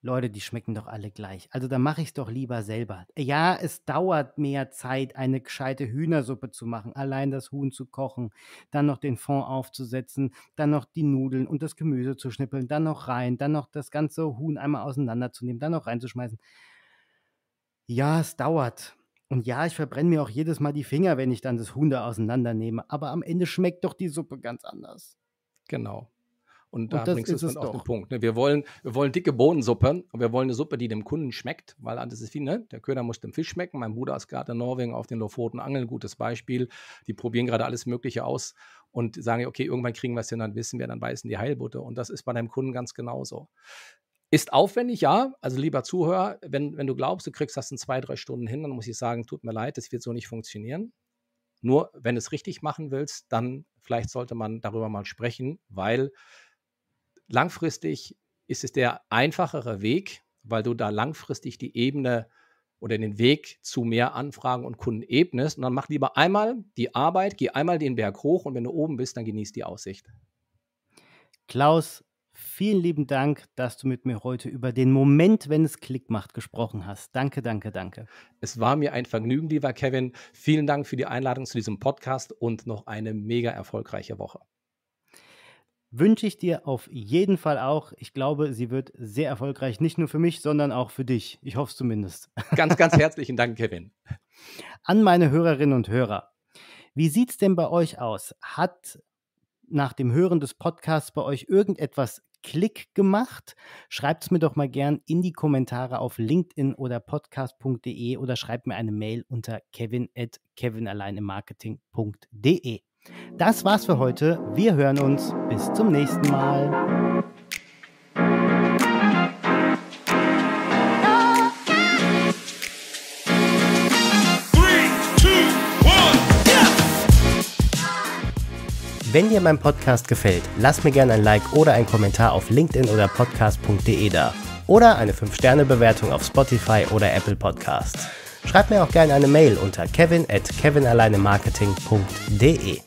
Leute, die schmecken doch alle gleich. Also da mache ich es doch lieber selber. Ja, es dauert mehr Zeit, eine gescheite Hühnersuppe zu machen, allein das Huhn zu kochen, dann noch den Fond aufzusetzen, dann noch die Nudeln und das Gemüse zu schnippeln, dann noch rein, dann noch das ganze Huhn einmal auseinanderzunehmen, dann noch reinzuschmeißen. Ja, es dauert. Und ja, ich verbrenne mir auch jedes Mal die Finger, wenn ich dann das Hunde auseinandernehme. Aber am Ende schmeckt doch die Suppe ganz anders. Genau. Und da und bringst du es dann auf den Punkt. Ne? Wir, wollen, wir wollen dicke Bohnensuppe und wir wollen eine Suppe, die dem Kunden schmeckt, weil das ist wie, ne? der Köder muss dem Fisch schmecken. Mein Bruder ist gerade in Norwegen auf den Lofoten angeln, gutes Beispiel. Die probieren gerade alles Mögliche aus und sagen, okay, irgendwann kriegen wir es hin, dann wissen wir, dann beißen die Heilbutte. Und das ist bei deinem Kunden ganz genauso. Ist aufwendig, ja. Also lieber Zuhörer, wenn, wenn du glaubst, du kriegst das in zwei, drei Stunden hin, dann muss ich sagen, tut mir leid, das wird so nicht funktionieren. Nur wenn du es richtig machen willst, dann vielleicht sollte man darüber mal sprechen, weil langfristig ist es der einfachere Weg, weil du da langfristig die Ebene oder den Weg zu mehr Anfragen und Kunden ebnest. Und dann mach lieber einmal die Arbeit, geh einmal den Berg hoch und wenn du oben bist, dann genießt die Aussicht. Klaus, vielen lieben Dank, dass du mit mir heute über den Moment, wenn es Klick macht, gesprochen hast. Danke, danke, danke. Es war mir ein Vergnügen, lieber Kevin. Vielen Dank für die Einladung zu diesem Podcast und noch eine mega erfolgreiche Woche. Wünsche ich dir auf jeden Fall auch. Ich glaube, sie wird sehr erfolgreich, nicht nur für mich, sondern auch für dich. Ich hoffe es zumindest. Ganz, ganz herzlichen Dank, Kevin. An meine Hörerinnen und Hörer. Wie sieht es denn bei euch aus? Hat nach dem Hören des Podcasts bei euch irgendetwas Klick gemacht? Schreibt es mir doch mal gern in die Kommentare auf LinkedIn oder podcast.de oder schreibt mir eine Mail unter kevin at kevinalleinimmarketing.de. Das war's für heute. Wir hören uns. Bis zum nächsten Mal. Wenn dir mein Podcast gefällt, lass mir gerne ein Like oder einen Kommentar auf LinkedIn oder podcast.de da. Oder eine 5-Sterne-Bewertung auf Spotify oder Apple Podcasts. Schreib mir auch gerne eine Mail unter kevin at kevinalleinemarketing.de.